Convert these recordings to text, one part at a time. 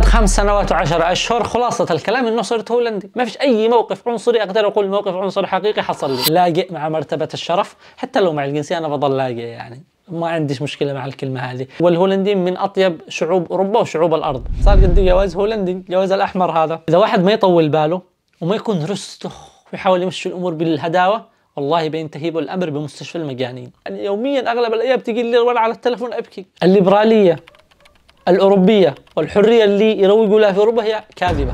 بعد خمس سنوات وعشر أشهر خلاصة الكلام أنه صرت هولندي ما فيش أي موقف عنصري أقدر أقول موقف عنصري حقيقي حصل لي لاجئ مع مرتبة الشرف حتى لو مع الجنسية أنا بضل لاجئ يعني ما عنديش مشكله مع الكلمه هذه والهولنديين من اطيب شعوب اوروبا وشعوب الارض صار قدي جواز هولندي الجواز الاحمر هذا اذا واحد ما يطول باله وما يكون رستخ ويحاول يمشي الامور بالهداوه والله بينتهي الامر بمستشفى المجانين يعني يوميا اغلب الايام تجي لي وانا على التلفون ابكي الليبراليه الأوروبية والحرية اللي يروجوا لها في أوروبا هي كاذبة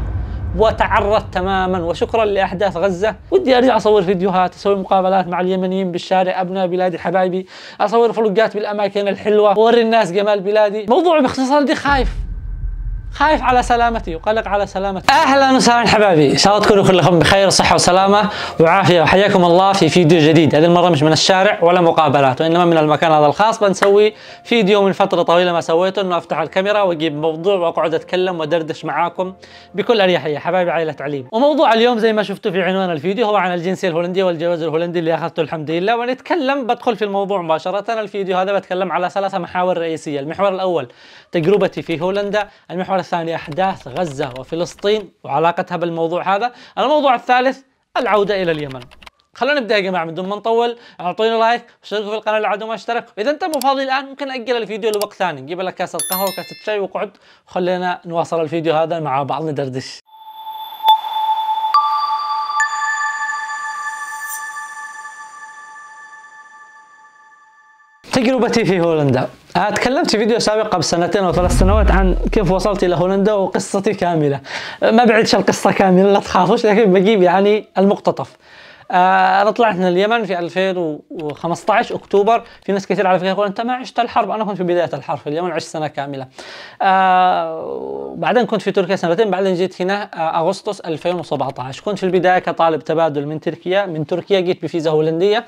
وتعرت تماما وشكرا لاحداث غزه ودي ارجع اصور فيديوهات اسوي مقابلات مع اليمنيين بالشارع ابناء بلادي حبايبي اصور فلوقات بالاماكن الحلوه واوري الناس جمال بلادي موضوع باختصار دي خايف خايف على سلامتي وقلق على سلامتي اهلا وسهلا حبايبي ان شاء الله تكونوا كلكم بخير وصحه وسلامه وعافيه وحياكم الله في فيديو جديد هذه المره مش من الشارع ولا مقابلات وانما من المكان هذا الخاص بنسوي فيديو من فتره طويله ما سويته انه افتح الكاميرا واجيب موضوع واقعد اتكلم وادردش معاكم بكل اريحيه حبايبي عائله تعليم وموضوع اليوم زي ما شفتوا في عنوان الفيديو هو عن الجنسيه الهولنديه والجواز الهولندي اللي اخذته الحمد لله ونتكلم بدخل في الموضوع مباشره الفيديو هذا بتكلم على ثلاثه محاور رئيسيه المحور الاول تجربتي في هولندا المحور المحور الثاني أحداث غزة وفلسطين وعلاقتها بالموضوع هذا الموضوع الثالث العودة إلى اليمن خلونا نبدا يا جماعه من دون ما نطول اعطوني لايك واشتركوا في القناه لعدم ما اشترك واذا انت مو فاضي الان ممكن اجل الفيديو لوقت ثاني نجيب لك كاسه قهوه وكاسه شاي وقعد خلينا نواصل الفيديو هذا مع بعض ندردش تجربتي في هولندا تكلمت في فيديو سابق بسنتين او ثلاث سنوات عن كيف وصلت الى هولندا وقصتي كامله ما بعدش القصه كامله لا تخافوش لكن بجيب يعني المقتطف آه، انا طلعت من اليمن في 2015 اكتوبر في ناس كثير على فكره يقول انت ما عشت الحرب انا كنت في بدايه الحرب في اليمن عشت سنه كامله آه، بعدين كنت في تركيا سنتين بعدين جيت هنا آه، اغسطس 2017 كنت في البدايه كطالب تبادل من تركيا من تركيا جيت بفيزا هولنديه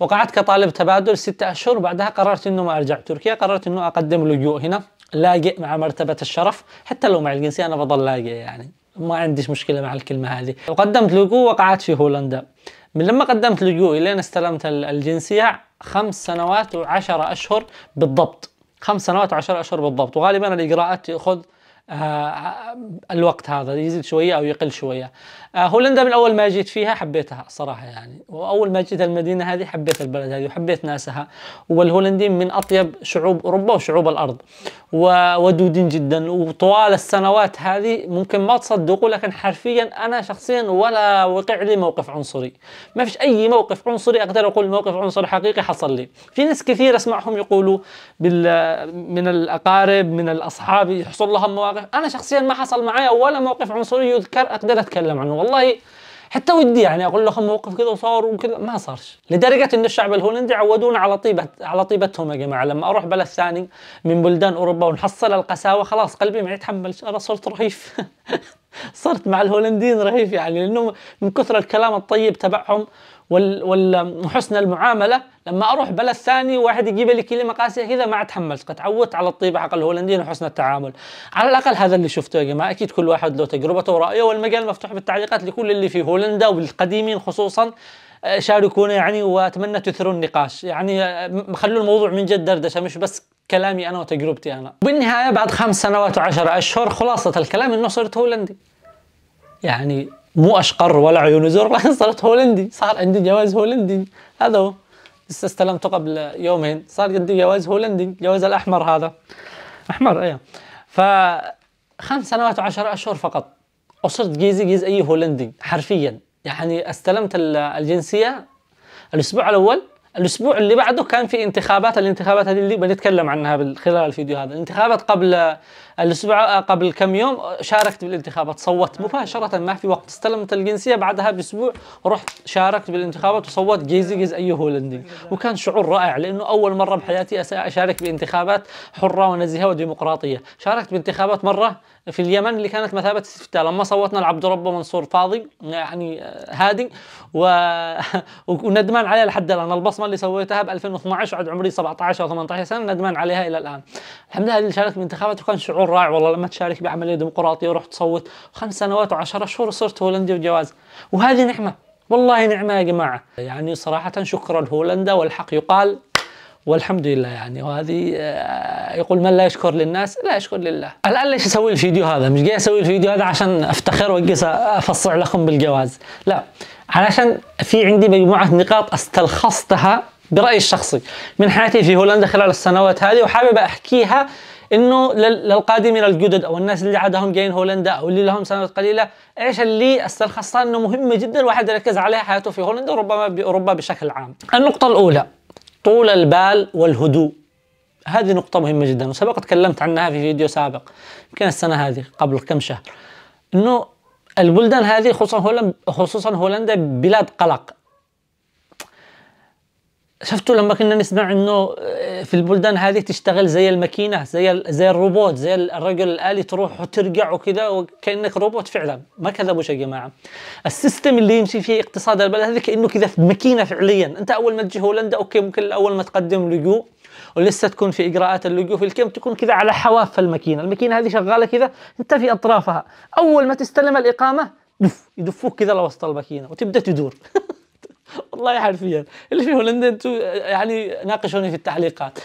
وقعدت كطالب تبادل ستة أشهر وبعدها قررت أنه ما أرجع تركيا قررت أنه أقدم لجوء هنا لاجئ مع مرتبة الشرف حتى لو مع الجنسية أنا بضل لاجئ يعني ما عنديش مشكلة مع الكلمة هذه وقدمت لجوء وقعدت في هولندا من لما قدمت لجوء إلين استلمت الجنسية خمس سنوات وعشرة أشهر بالضبط خمس سنوات وعشرة أشهر بالضبط وغالبا الإجراءات تأخذ آه، الوقت هذا يزيد شويه او يقل شويه آه، هولندا من اول ما جيت فيها حبيتها صراحه يعني واول ما جيت المدينه هذه حبيت البلد هذه وحبيت ناسها والهولنديين من اطيب شعوب اوروبا وشعوب الارض وودودين جدا وطوال السنوات هذه ممكن ما تصدقوا لكن حرفيا انا شخصيا ولا وقع لي موقف عنصري ما فيش اي موقف عنصري اقدر اقول موقف عنصري حقيقي حصل لي في ناس كثير اسمعهم يقولوا من الاقارب من الاصحاب يحصل لهم مواقف هذا انا شخصيا ما حصل معي ولا موقف عنصري يذكر اقدر اتكلم عنه والله حتى ودي يعني اقول لهم موقف كذا وصار وكذا ما صارش لدرجه ان الشعب الهولندي عودونا على طيبه على طيبتهم يا جماعه لما اروح بلد ثاني من بلدان اوروبا ونحصل القساوه خلاص قلبي ما يتحملش انا صرت رهيف صرت مع الهولنديين رهيف يعني لانه من كثر الكلام الطيب تبعهم وحسن المعامله لما اروح بلد ثاني واحد يجيب لي كلمه قاسيه كذا ما اتحملت قد تعودت على الطيبه حق الهولنديين وحسن التعامل على الاقل هذا اللي شفته يا جماعه اكيد كل واحد له تجربته ورايه والمجال مفتوح بالتعليقات لكل اللي في هولندا والقديمين خصوصا آه، شاركونا يعني واتمنى تثيروا النقاش يعني آه، خلوا الموضوع من جد دردشه مش بس كلامي انا وتجربتي انا بالنهايه بعد خمس سنوات وعشر اشهر خلاصه الكلام انه صرت هولندي يعني مو اشقر ولا عيون زرق لكن صرت هولندي صار عندي جواز هولندي هذا هو لسه استلمته قبل يومين صار عندي جواز هولندي جواز الاحمر هذا احمر ايه ف خمس سنوات وعشر اشهر فقط وصرت جيزي جيز اي هولندي حرفيا يعني استلمت الجنسيه الاسبوع الاول الاسبوع اللي بعده كان في انتخابات الانتخابات هذه اللي بنتكلم عنها خلال الفيديو هذا الانتخابات قبل الاسبوع آه، قبل كم يوم آه، شاركت بالانتخابات صوت مباشره ما في وقت استلمت الجنسيه بعدها باسبوع رحت شاركت بالانتخابات وصوت جيزي جيز اي أيوه هولندي وكان شعور رائع لانه اول مره بحياتي اشارك بانتخابات حره ونزيهه وديمقراطيه شاركت بانتخابات مره في اليمن اللي كانت مثابه استفتاء لما صوتنا لعبد ربه منصور فاضي يعني آه، هادي و... وندمان عليها لحد الان البصمه اللي سويتها ب 2012 وعد عمري 17 او 18 سنه ندمان عليها الى الان الحمد لله اللي شاركت بالانتخابات وكان شعور رائع والله لما تشارك بعمليه ديمقراطيه ورحت تصوت خمس سنوات و10 صرت هولندي وجواز وهذه نعمه والله نعمه يا جماعه يعني صراحه شكرا هولندا والحق يقال والحمد لله يعني وهذه آه، يقول من لا يشكر للناس لا يشكر لله الان ليش اسوي الفيديو هذا مش جاي اسوي الفيديو هذا عشان افتخر واجلس افصع لكم بالجواز لا علشان في عندي مجموعه نقاط استلخصتها برايي الشخصي من حياتي في هولندا خلال السنوات هذه وحابب احكيها انه للقادمين الجدد او الناس اللي عادهم جايين هولندا او اللي لهم سنوات قليله ايش اللي استلخصتها انه مهمه جدا الواحد يركز عليها حياته في هولندا وربما باوروبا بشكل عام. النقطه الاولى طول البال والهدوء هذه نقطة مهمة جدا وسبق تكلمت عنها في فيديو سابق يمكن السنة هذه قبل كم شهر أنه البلدان هذه خصوصا هولندا خصوصا هولندا بلاد قلق شفتوا لما كنا نسمع انه آه، في البلدان هذه تشتغل زي الماكينه زي زي الروبوت زي الرجل الالي تروح وترجع وكذا وكانك روبوت فعلا ما كذبوش يا جماعه السيستم اللي يمشي فيه اقتصاد البلد هذه كانه كذا ماكينه فعليا انت اول ما تجي هولندا اوكي ممكن اول ما تقدم لجوء ولسه تكون في اجراءات اللجوء في الكم تكون كذا على حواف الماكينه الماكينه هذه شغاله كذا انت في اطرافها اول ما تستلم الاقامه يدفوك كذا لوسط الماكينه وتبدا تدور والله حرفيا اللي في هولندا انتم يعني ناقشوني في التعليقات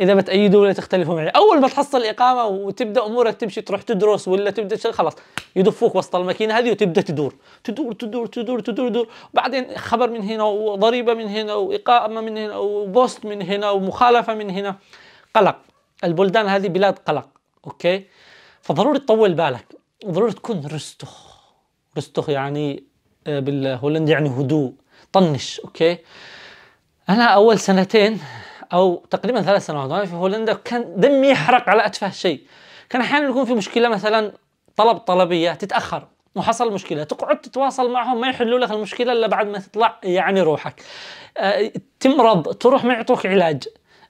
اذا بتأيدوا ولا تختلفوا معي اول ما تحصل اقامه وتبدا امورك تمشي تروح تدرس ولا تبدا خلاص يدفوك وسط الماكينه هذه وتبدا تدور تدور تدور تدور تدور تدور بعدين خبر من هنا وضريبه من هنا واقامه من هنا وبوست من هنا ومخالفه من هنا قلق البلدان هذه بلاد قلق اوكي فضروري تطول بالك ضروري تكون رستخ رستخ يعني آه، بالهولندي يعني هدوء طنش اوكي انا اول سنتين او تقريبا ثلاث سنوات وانا في هولندا كان دمي يحرق على اتفه شيء كان احيانا يكون في مشكله مثلا طلب طلبيه تتاخر وحصل مشكله تقعد تتواصل معهم ما يحلوا لك المشكله الا بعد ما تطلع يعني روحك آه، تمرض تروح ما يعطوك علاج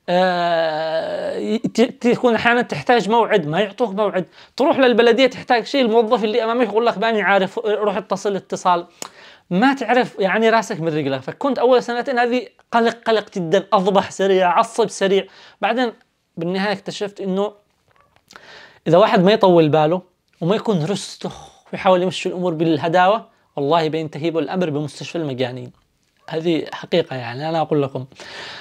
آه، تكون احيانا تحتاج موعد ما يعطوك موعد تروح للبلديه تحتاج شيء الموظف اللي امامك يقول لك ماني عارف روح اتصل اتصال ما تعرف يعني راسك من رجلك فكنت اول سنتين هذه قلق قلق جدا اضبح سريع عصب سريع بعدين بالنهايه اكتشفت انه اذا واحد ما يطول باله وما يكون رستخ ويحاول يمشي الامور بالهداوه والله بينتهي الامر بمستشفى المجانين هذه حقيقه يعني انا اقول لكم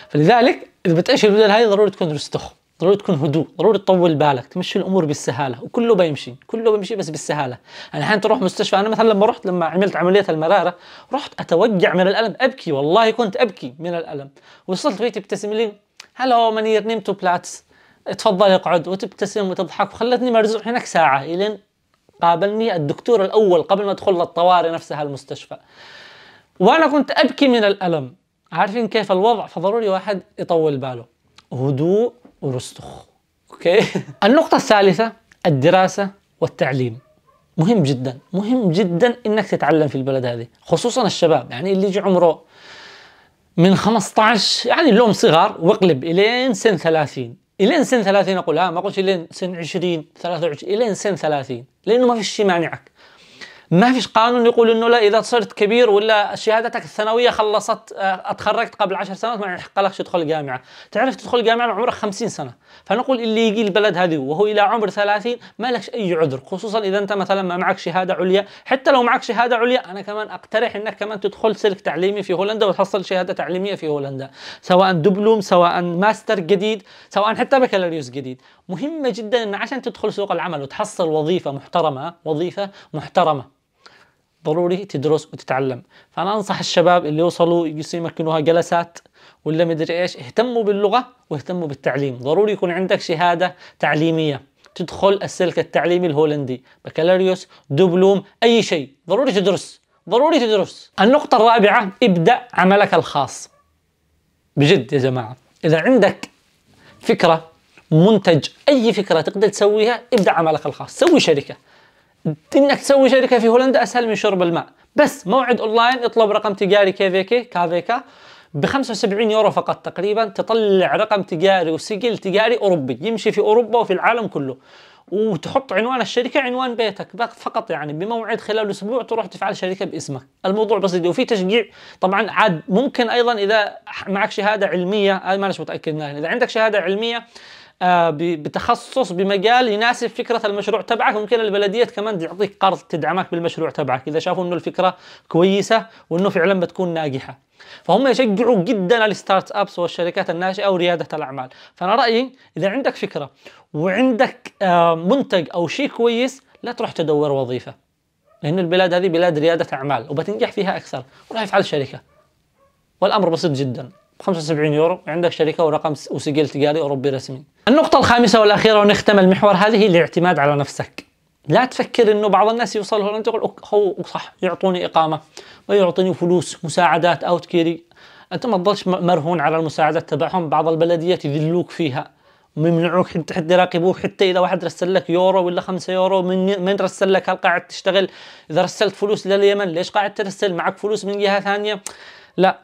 فلذلك اذا بتعيش البدل هذه ضروري تكون رستخ ضروري تكون هدوء ضروري تطول بالك تمشي الامور بالسهاله وكله بيمشي كله بيمشي بس بالسهاله يعني احيانا تروح مستشفى انا مثلا لما رحت لما عملت عمليه المراره رحت اتوجع من الالم ابكي والله كنت ابكي من الالم وصلت بيتي ابتسم لي هلا منير نمتو بلاتس تفضل اقعد وتبتسم وتضحك وخلتني مرزوق هناك ساعه الين قابلني الدكتور الاول قبل ما ادخل للطوارئ نفسها المستشفى وانا كنت ابكي من الالم عارفين كيف الوضع فضروري واحد يطول باله هدوء ورستخ اوكي النقطة الثالثة الدراسة والتعليم مهم جدا مهم جدا انك تتعلم في البلد هذه خصوصا الشباب يعني اللي يجي عمره من 15 يعني لهم صغار واقلب الين سن 30 الين سن 30 اقول ها ما قلت الين سن 20 23 الين سن 30 لانه ما في شيء مانعك ما فيش قانون يقول انه لا اذا صرت كبير ولا شهادتك الثانويه خلصت آه، اتخرجت قبل 10 سنوات ما يحق لك تدخل الجامعه، تعرف تدخل الجامعه عمرك 50 سنه، فنقول اللي يجي البلد هذه وهو الى عمر 30 ما لكش اي عذر، خصوصا اذا انت مثلا ما معك شهاده عليا، حتى لو معك شهاده عليا انا كمان اقترح انك كمان تدخل سلك تعليمي في هولندا وتحصل شهاده تعليميه في هولندا، سواء دبلوم، سواء ماستر جديد، سواء حتى بكالوريوس جديد، مهمه جدا ان عشان تدخل سوق العمل وتحصل وظيفه محترمه، وظيفه محترمه ضروري تدرس وتتعلم فانا انصح الشباب اللي يوصلوا يمكنوها جلسات ولا مدري ايش اهتموا باللغه واهتموا بالتعليم ضروري يكون عندك شهاده تعليميه تدخل السلك التعليمي الهولندي بكالوريوس دبلوم اي شيء ضروري تدرس ضروري تدرس النقطه الرابعه ابدا عملك الخاص بجد يا جماعه اذا عندك فكره منتج اي فكره تقدر تسويها ابدا عملك الخاص سوي شركه انك تسوي شركه في هولندا اسهل من شرب الماء بس موعد اونلاين اطلب رقم تجاري كي في كي كافيكا ب 75 يورو فقط تقريبا تطلع رقم تجاري وسجل تجاري اوروبي يمشي في اوروبا وفي العالم كله وتحط عنوان الشركه عنوان بيتك فقط يعني بموعد خلال اسبوع تروح تفعل شركه باسمك الموضوع بسيط وفي تشجيع طبعا عاد ممكن ايضا اذا معك شهاده علميه انا مانيش متاكد منها اذا عندك شهاده علميه آه، بتخصص بمجال يناسب فكره المشروع تبعك ممكن البلديه كمان تعطيك قرض تدعمك بالمشروع تبعك اذا شافوا انه الفكره كويسه وانه فعلا بتكون ناجحه فهم يشجعوا جدا الستارت ابس والشركات الناشئه ورياده الاعمال فانا رايي اذا عندك فكره وعندك آه، منتج او شيء كويس لا تروح تدور وظيفه لان البلاد هذه بلاد رياده اعمال وبتنجح فيها اكثر وراح يفعل شركه والامر بسيط جدا 75 يورو عندك شركه ورقم وسجل تجاري اوروبي رسمي. النقطه الخامسه والاخيره ونختم المحور هذه الاعتماد على نفسك. لا تفكر انه بعض الناس يوصل هنا تقول هو صح يعطوني اقامه ويعطيني فلوس مساعدات اوت كيري انت ما تضلش مرهون على المساعدات تبعهم بعض البلديات يذلوك فيها ويمنعوك حتى حد يراقبوك حتى اذا واحد رسل لك يورو ولا 5 يورو من من رسل لك هل قاعد تشتغل اذا رسلت فلوس لليمن ليش قاعد ترسل معك فلوس من جهه ثانيه لا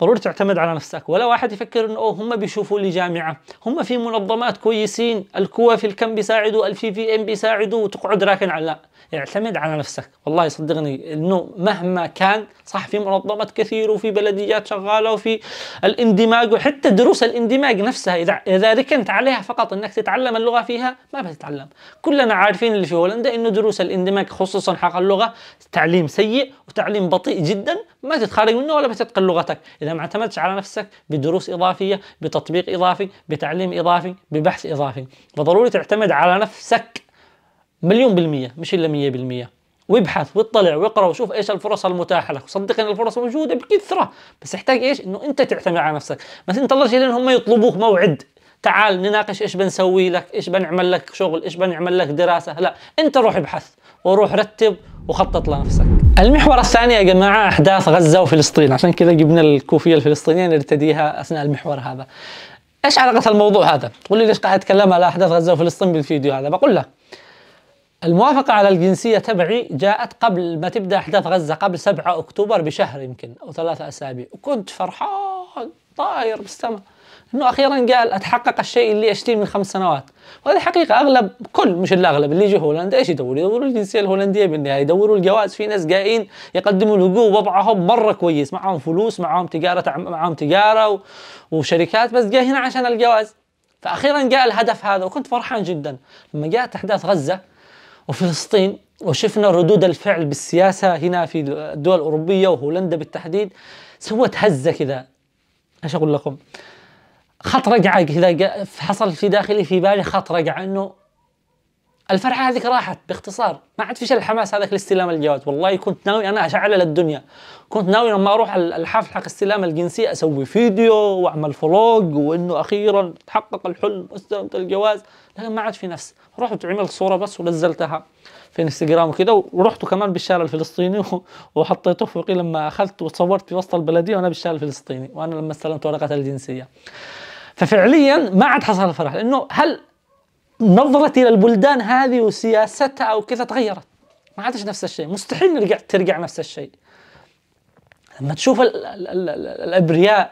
ضروري تعتمد على نفسك ولا واحد يفكر انه هم بيشوفوا لي جامعه هم في منظمات كويسين الكوا في الكم بيساعدوا الفي في ام بيساعدوا وتقعد راكن على لا اعتمد على نفسك والله صدقني انه مهما كان صح في منظمات كثير وفي بلديات شغاله وفي الاندماج وحتى دروس الاندماج نفسها اذا اذا ركنت عليها فقط انك تتعلم اللغه فيها ما بتتعلم كلنا عارفين اللي في هولندا انه دروس الاندماج خصوصا حق اللغه تعليم سيء وتعليم بطيء جدا ما تتخرج منه ولا بتتقن لغتك اذا ما اعتمدتش على نفسك بدروس اضافيه بتطبيق اضافي بتعليم اضافي ببحث اضافي فضروري تعتمد على نفسك مليون بالمية مش إلا مية بالمية وابحث واطلع واقرا وشوف ايش الفرص المتاحه لك صدقني الفرص موجوده بكثره بس يحتاج ايش انه انت تعتمد على نفسك ما تنتظرش لين هم يطلبوك موعد تعال نناقش ايش بنسوي لك ايش بنعمل لك شغل ايش بنعمل لك دراسه لا انت روح ابحث وروح رتب وخطط لنفسك المحور الثاني يا جماعة أحداث غزة وفلسطين عشان كذا جبنا الكوفية الفلسطينية نرتديها أثناء المحور هذا إيش علاقة الموضوع هذا؟ تقول لي ليش قاعد أتكلم على أحداث غزة وفلسطين بالفيديو هذا؟ بقول لك الموافقة على الجنسية تبعي جاءت قبل ما تبدأ أحداث غزة قبل 7 أكتوبر بشهر يمكن أو ثلاثة أسابيع وكنت فرحان طاير بالسماء انه اخيرا قال اتحقق الشيء اللي أشتيه من خمس سنوات وهذه حقيقه اغلب كل مش الاغلب اللي يجي هولندا ايش يدوروا؟ يدوروا الجنسيه الهولنديه بالنهايه يدوروا الجواز في ناس جايين يقدموا لقوه وضعهم مره كويس معهم فلوس معهم تجاره معهم تجاره وشركات بس جاي هنا عشان الجواز فاخيرا جاء الهدف هذا وكنت فرحان جدا لما جاءت احداث غزه وفلسطين وشفنا ردود الفعل بالسياسة هنا في الدول الأوروبية وهولندا بالتحديد سوت هزة كذا ايش اقول لكم خط رجعه كذا حصل في داخلي في بالي خط رجعه انه الفرحه هذيك راحت باختصار ما عاد فيش الحماس هذاك لاستلام الجواز والله كنت ناوي انا اشعل للدنيا كنت ناوي لما اروح الحفل حق استلام الجنسيه اسوي فيديو واعمل فلوج وانه اخيرا تحقق الحلم واستلمت الجواز لكن ما عاد في نفس رحت عملت صوره بس ونزلتها في انستغرام وكذا ورحت كمان بالشارع الفلسطيني وحطيته فوقي لما اخذت وتصورت في وسط البلديه وانا بالشارع الفلسطيني وانا لما استلمت ورقه الجنسيه ففعليا ما عاد حصل الفرح لانه هل نظرتي للبلدان هذه وسياستها او كذا تغيرت ما عادش نفس الشيء مستحيل نرجع ترجع نفس الشيء لما تشوف الـ الـ الـ الـ الابرياء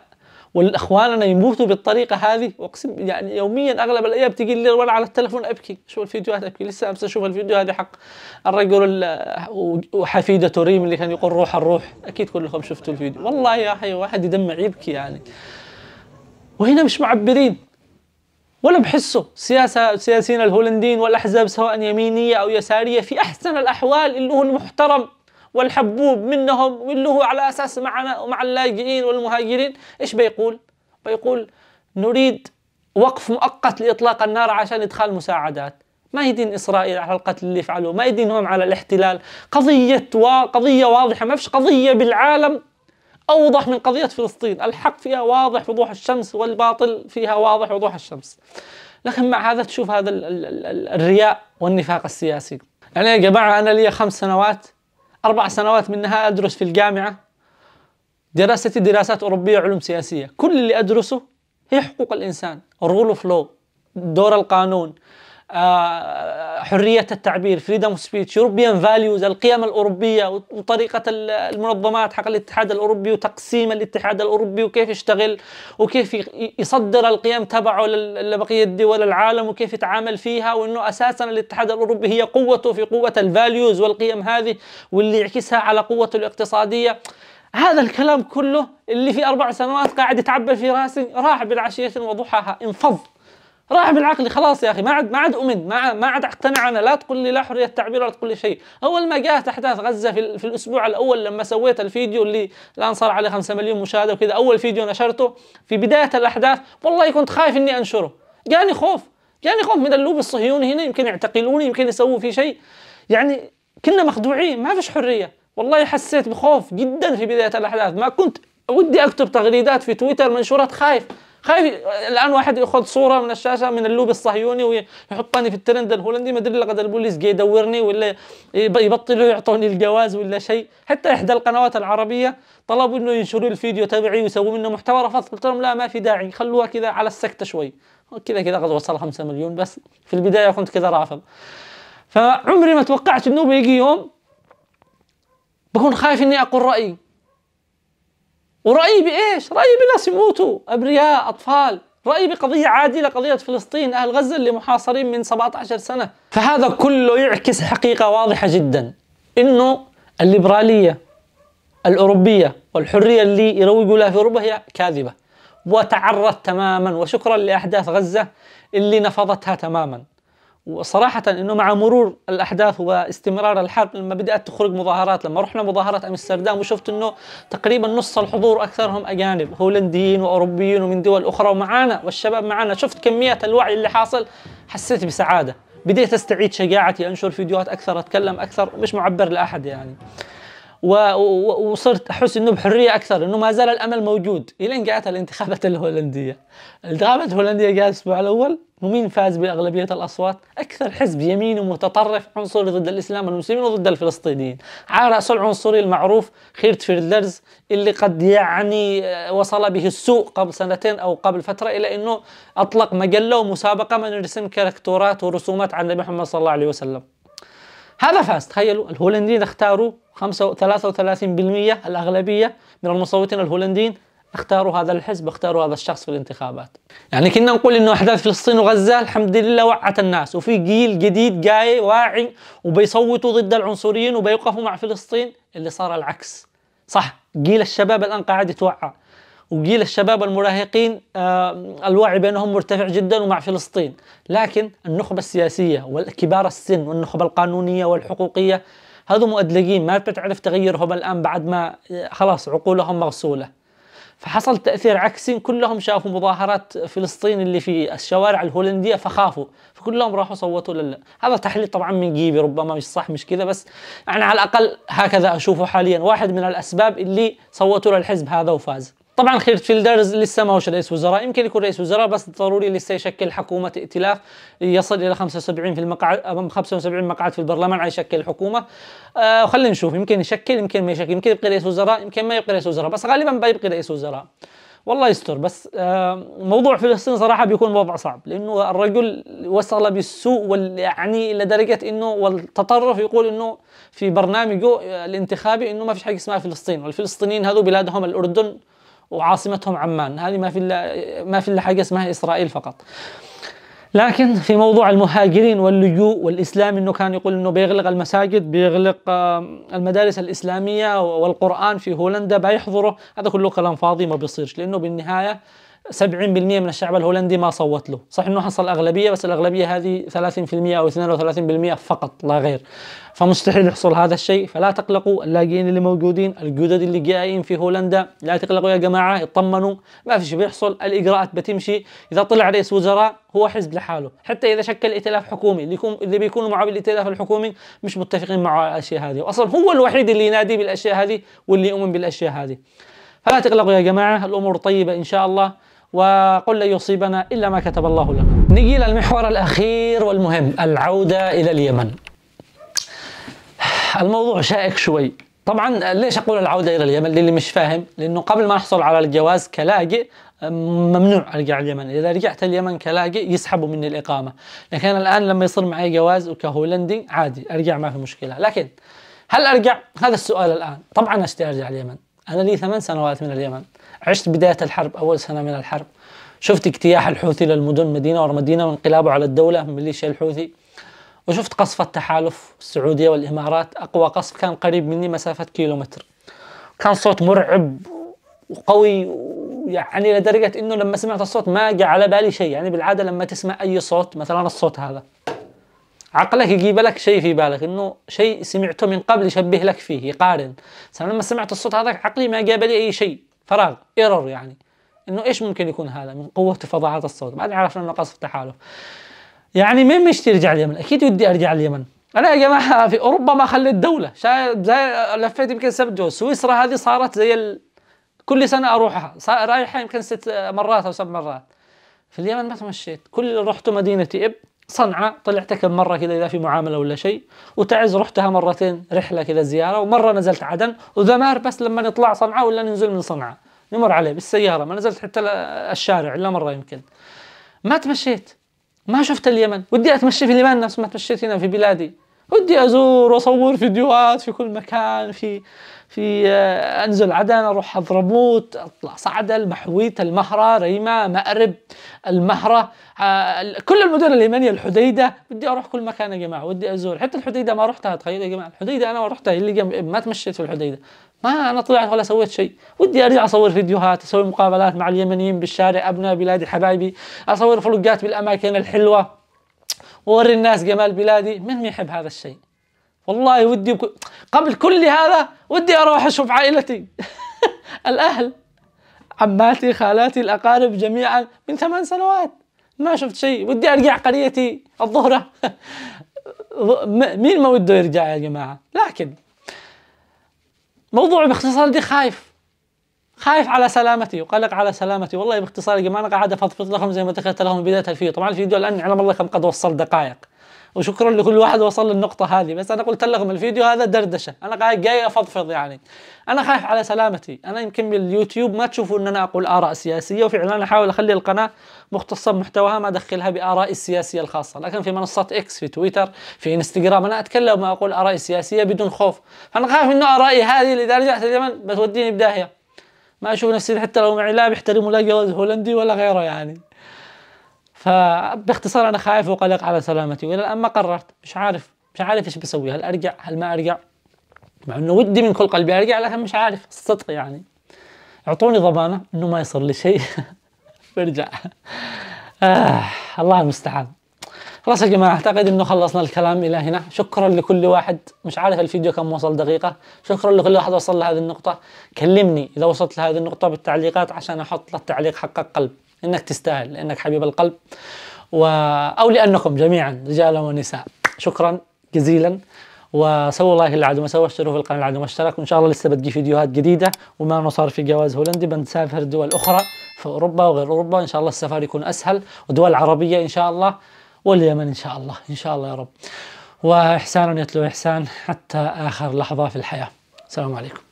والاخواننا يموتوا بالطريقه هذه واقسم يعني يوميا اغلب الايام تجي لي وانا على التلفون ابكي شوف الفيديوهات ابكي لسه امس اشوف الفيديو هذا حق الرجل وحفيدته ريم اللي كان يقول روح الروح اكيد كلكم شفتوا الفيديو والله يا اخي واحد يدمع يبكي يعني وهنا مش معبرين ولا بحسه سياسة السياسيين الهولنديين والأحزاب سواء يمينية أو يسارية في أحسن الأحوال اللي هو المحترم والحبوب منهم واللي هو على أساس معنا مع اللاجئين والمهاجرين إيش بيقول؟ بيقول نريد وقف مؤقت لإطلاق النار عشان إدخال مساعدات ما يدين إسرائيل على القتل اللي يفعلوه ما يدينهم على الاحتلال قضية و... قضية واضحة ما فيش قضية بالعالم أوضح من قضية فلسطين الحق فيها واضح وضوح الشمس والباطل فيها واضح وضوح الشمس لكن مع هذا تشوف هذا الـ الـ الـ الرياء والنفاق السياسي يعني يا جماعة أنا لي خمس سنوات أربع سنوات منها أدرس في الجامعة دراستي دراسات أوروبية علوم سياسية كل اللي أدرسه هي حقوق الإنسان رول اوف لو دور القانون آه، حريه التعبير فريدم سبيتش يوروبيان فاليوز القيم الاوروبيه وطريقه المنظمات حق الاتحاد الاوروبي وتقسيم الاتحاد الاوروبي وكيف يشتغل وكيف يصدر القيم تبعه لبقيه دول العالم وكيف يتعامل فيها وانه اساسا الاتحاد الاوروبي هي قوته في قوه الفاليوز والقيم هذه واللي يعكسها على قوته الاقتصاديه هذا الكلام كله اللي في اربع سنوات قاعد يتعبى في راسي راح بالعشيه وضحاها انفض راح بالعقل خلاص يا اخي ما عاد ما عاد امن ما ما عاد اقتنع انا لا تقول لي لا حريه تعبير ولا تقول لي شيء، اول ما جاءت احداث غزه في, في الاسبوع الاول لما سويت الفيديو اللي الان صار عليه 5 مليون مشاهده وكذا اول فيديو نشرته في بدايه الاحداث والله كنت خايف اني انشره، جاني خوف جاني خوف من اللوب الصهيوني هنا يمكن يعتقلوني يمكن يسووا في شيء يعني كنا مخدوعين ما فيش حريه والله حسيت بخوف جدا في بدايه الاحداث ما كنت ودي اكتب تغريدات في تويتر منشورات خايف خايف الان واحد ياخذ صوره من الشاشه من اللوب الصهيوني ويحطني في الترند الهولندي ما ادري لقد البوليس جاي يدورني ولا يبطلوا يعطوني الجواز ولا شيء حتى احدى القنوات العربيه طلبوا انه ينشروا الفيديو تبعي ويسووا منه محتوى رفضت قلت لهم لا ما في داعي خلوها كذا على السكتة شوي كذا كذا قد وصل 5 مليون بس في البدايه كنت كذا رافض فعمري ما توقعت انه بيجي يوم بكون خايف اني اقول رايي ورأيي بإيش؟ رأيي بناس يموتوا أبرياء أطفال رأيي بقضية عادلة قضية فلسطين أهل غزة اللي محاصرين من 17 سنة فهذا كله يعكس حقيقة واضحة جدا إنه الليبرالية الأوروبية والحرية اللي يروجوا لها في أوروبا هي كاذبة وتعرت تماما وشكرا لأحداث غزة اللي نفضتها تماما وصراحة انه مع مرور الاحداث واستمرار الحرب لما بدات تخرج مظاهرات لما رحنا مظاهرة امستردام وشفت انه تقريبا نص الحضور اكثرهم اجانب هولنديين واوروبيين ومن دول اخرى ومعانا والشباب معانا شفت كمية الوعي اللي حاصل حسيت بسعادة بديت استعيد شجاعتي انشر فيديوهات اكثر اتكلم اكثر ومش معبر لاحد يعني وصرت احس انه بحريه اكثر انه ما زال الامل موجود الين جاءت الانتخابات الهولنديه الانتخابات الهولنديه جاءت الاسبوع الاول ومين فاز باغلبيه الاصوات اكثر حزب يميني ومتطرف عنصري ضد الاسلام والمسلمين وضد الفلسطينيين على راس العنصري المعروف خيرت فيردلرز اللي قد يعني آه، وصل به السوء قبل سنتين او قبل فتره الى انه اطلق مجله ومسابقه من يرسم كاركتورات ورسومات عن النبي محمد صلى الله عليه وسلم هذا فاز تخيلوا الهولنديين اختاروا 33% الأغلبية من المصوتين الهولنديين اختاروا هذا الحزب اختاروا هذا الشخص في الانتخابات يعني كنا نقول انه احداث فلسطين وغزه الحمد لله وعت الناس وفي جيل جديد جاي واعي وبيصوتوا ضد العنصريين وبيوقفوا مع فلسطين اللي صار العكس صح جيل الشباب الان قاعد يتوعى وجيل الشباب المراهقين آه، الوعي بينهم مرتفع جدا ومع فلسطين لكن النخبة السياسية والكبار السن والنخبة القانونية والحقوقية هذو مؤدلجين ما بتعرف تغيرهم الآن بعد ما آه، خلاص عقولهم مغسولة فحصل تأثير عكسي كلهم شافوا مظاهرات فلسطين اللي في الشوارع الهولندية فخافوا فكلهم راحوا صوتوا لل هذا تحليل طبعا من جيبي ربما مش صح مش كذا بس أنا على الأقل هكذا أشوفه حاليا واحد من الأسباب اللي صوتوا للحزب هذا وفاز طبعا فيلدرز لسه ما هوش رئيس وزراء يمكن يكون رئيس وزراء بس ضروري لسه يشكل حكومه ائتلاف يصل الى 75 في المقعد 75 مقعد في البرلمان عيشكل حكومه آه خلينا نشوف يمكن يشكل يمكن ما يشكل يمكن يبقى رئيس وزراء يمكن ما يبقى رئيس وزراء بس غالبا بيبقى رئيس وزراء والله يستر بس آه، موضوع فلسطين صراحة بيكون وضع صعب لأنه الرجل وصل بالسوء وال يعني درجة أنه والتطرف يقول أنه في برنامجه الانتخابي أنه ما فيش حاجة اسمها فلسطين والفلسطينيين هذو بلادهم الأردن وعاصمتهم عمان هذه ما في الا ما في الا حاجه اسمها اسرائيل فقط لكن في موضوع المهاجرين واللجوء والاسلام انه كان يقول انه بيغلق المساجد بيغلق المدارس الاسلاميه والقران في هولندا بيحضره هذا كله كلام فاضي ما بيصيرش لانه بالنهايه 70% من الشعب الهولندي ما صوت له صح انه حصل اغلبيه بس الاغلبيه هذه 30% او 32% فقط لا غير فمستحيل يحصل هذا الشيء فلا تقلقوا اللاجئين اللي موجودين الجدد اللي جايين في هولندا لا تقلقوا يا جماعه اطمنوا ما في شيء بيحصل الاجراءات بتمشي اذا طلع رئيس وزراء هو حزب لحاله حتى اذا شكل ائتلاف حكومي اللي, يكون اللي بيكونوا معه بالائتلاف الحكومي مش متفقين معه على الاشياء هذه واصلا هو الوحيد اللي ينادي بالاشياء هذه واللي يؤمن بالاشياء هذه فلا تقلقوا يا جماعه الامور طيبه ان شاء الله وقل لن يصيبنا إلا ما كتب الله لنا نجي للمحور الأخير والمهم العودة إلى اليمن الموضوع شائك شوي طبعا ليش اقول العوده الى اليمن للي مش فاهم لانه قبل ما احصل على الجواز كلاجئ ممنوع ارجع اليمن اذا رجعت اليمن كلاجئ يسحبوا مني الاقامه لكن الان لما يصير معي جواز وكهولندي عادي ارجع ما في مشكله لكن هل ارجع هذا السؤال الان طبعا اشتي ارجع اليمن انا لي ثمان سنوات من اليمن عشت بداية الحرب أول سنة من الحرب شفت اجتياح الحوثي للمدن مدينة ورا مدينة وانقلابه على الدولة ميليشيا الحوثي وشفت قصف التحالف السعودية والإمارات أقوى قصف كان قريب مني مسافة كيلومتر كان صوت مرعب وقوي يعني لدرجة أنه لما سمعت الصوت ما جاء على بالي شيء يعني بالعادة لما تسمع أي صوت مثلا الصوت هذا عقلك يجيب لك شيء في بالك انه شيء سمعته من قبل يشبه لك فيه يقارن لما سمعت الصوت هذا عقلي ما جاب لي اي شيء فراغ ايرور يعني انه ايش ممكن يكون هذا من قوه تفاضلات الصوت بعدين عرفنا انه قصف تحالف يعني مين مشتي يرجع اليمن اكيد ودي ارجع اليمن انا يا جماعه في اوروبا ما خليت دوله شايف زي لفيت يمكن سبت جو سويسرا هذه صارت زي ال... كل سنه اروحها رايحه يمكن ست مرات او سبع مرات في اليمن ما تمشيت كل اللي رحته مدينه اب صنعاء طلعت كم مره كذا اذا في معامله ولا شيء وتعز رحتها مرتين رحله كذا زياره ومره نزلت عدن ودمار بس لما نطلع صنعاء ولا ننزل من صنعاء يمر عليه بالسياره ما نزلت حتى الشارع الا مره يمكن ما تمشيت ما شفت اليمن ودي اتمشى في اليمن نفس ما تمشيت هنا في بلادي ودي ازور واصور فيديوهات في كل مكان في في آه، انزل عدن اروح حضرموت اطلع صعدة محويت المهره ريمه مأرب المهره آه، كل المدن اليمنيه الحديده بدي اروح كل مكان يا جماعه ودي ازور حتى الحديده ما رحتها تخيل يا جماعه الحديده انا ما رحتها اللي ما تمشيت في الحديده ما انا طلعت ولا سويت شيء ودي ارجع اصور فيديوهات اسوي مقابلات مع اليمنيين بالشارع ابناء بلادي حبايبي اصور فلوقات بالاماكن الحلوه واوري الناس جمال بلادي من يحب هذا الشيء والله ودي بك... قبل كل هذا ودي اروح اشوف عائلتي الاهل عماتي خالاتي الاقارب جميعا من ثمان سنوات ما شفت شيء ودي ارجع قريتي الظهره مين ما وده يرجع يا جماعه لكن موضوع باختصار دي خايف خايف على سلامتي وقلق على سلامتي والله باختصار يا جماعه انا قاعد افضفض لهم زي ما ذكرت لهم بدايه الفيديو طبعا الفيديو الان يعلم الله كم قد وصل دقائق وشكرا لكل واحد وصل للنقطة هذه بس أنا قلت لكم الفيديو هذا دردشة أنا قاعد جاي أفضفض يعني أنا خايف على سلامتي أنا يمكن باليوتيوب ما تشوفوا أن أنا أقول آراء سياسية وفعلا أنا أحاول أخلي القناة مختصة بمحتواها ما أدخلها بآرائي السياسية الخاصة لكن في منصات إكس في تويتر في إنستغرام أنا أتكلم وأقول آرائي سياسية بدون خوف فأنا خايف أنه آرائي هذه اللي إذا رجعت اليمن بتوديني بداهية ما أشوف نفسي حتى لو معي لا بيحترموا لا جواز هولندي ولا غيره يعني فباختصار انا خايف وقلق على سلامتي والى الان ما قررت مش عارف مش عارف ايش بسوي هل ارجع هل ما ارجع مع انه ودي من كل قلبي ارجع لكن مش عارف الصدق يعني اعطوني ضمانه انه ما يصير لي شيء برجع آه الله المستعان خلاص يا جماعة أعتقد أنه خلصنا الكلام إلى هنا شكرا لكل واحد مش عارف الفيديو كم وصل دقيقة شكرا لكل واحد وصل لهذه النقطة كلمني إذا وصلت لهذه النقطة بالتعليقات عشان أحط للتعليق حقك قلب انك تستاهل لانك حبيب القلب و... او لانكم جميعا رجالا ونساء شكرا جزيلا وسووا لايك للعدو سووا اشتركوا في القناه العدو واشتركوا وان شاء الله لسه بتجي فيديوهات جديده وما نصار في جواز هولندي بنسافر دول اخرى في اوروبا وغير اوروبا ان شاء الله السفر يكون اسهل ودول عربيه ان شاء الله واليمن ان شاء الله ان شاء الله يا رب واحسان يتلو احسان حتى اخر لحظه في الحياه السلام عليكم